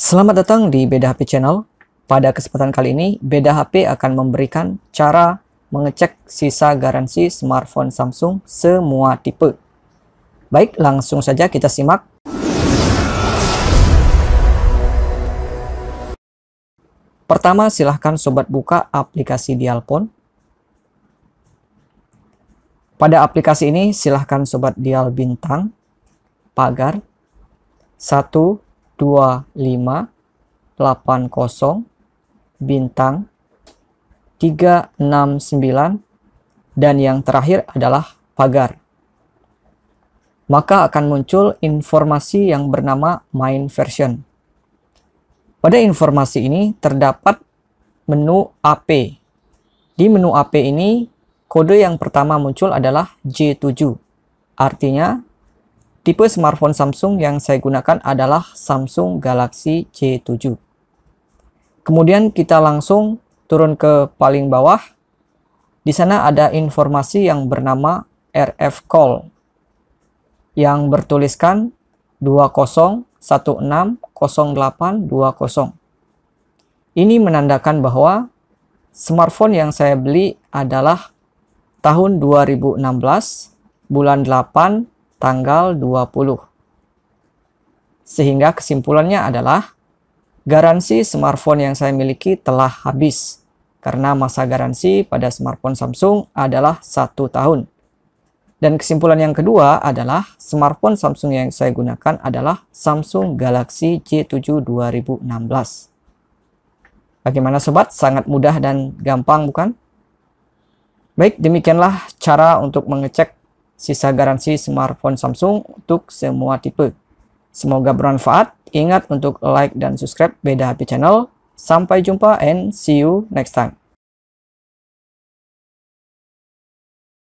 Selamat datang di Beda HP Channel. Pada kesempatan kali ini, Beda HP akan memberikan cara mengecek sisa garansi smartphone Samsung semua tipe. Baik, langsung saja kita simak. Pertama, silahkan sobat buka aplikasi dialpon. Pada aplikasi ini, silahkan sobat dial bintang, pagar, 1, 2580 bintang 369 dan yang terakhir adalah pagar. Maka akan muncul informasi yang bernama main version. Pada informasi ini terdapat menu AP. Di menu AP ini kode yang pertama muncul adalah J7. Artinya Tipe smartphone Samsung yang saya gunakan adalah Samsung Galaxy J7. Kemudian kita langsung turun ke paling bawah. Di sana ada informasi yang bernama RF Call yang bertuliskan 20160820. Ini menandakan bahwa smartphone yang saya beli adalah tahun 2016 bulan 8 tanggal 20. Sehingga kesimpulannya adalah garansi smartphone yang saya miliki telah habis karena masa garansi pada smartphone Samsung adalah satu tahun. Dan kesimpulan yang kedua adalah smartphone Samsung yang saya gunakan adalah Samsung Galaxy J7 2016. Bagaimana sobat? Sangat mudah dan gampang bukan? Baik, demikianlah cara untuk mengecek sisa garansi smartphone Samsung untuk semua tipe. Semoga bermanfaat. Ingat untuk like dan subscribe Beda HP Channel. Sampai jumpa and see you next time.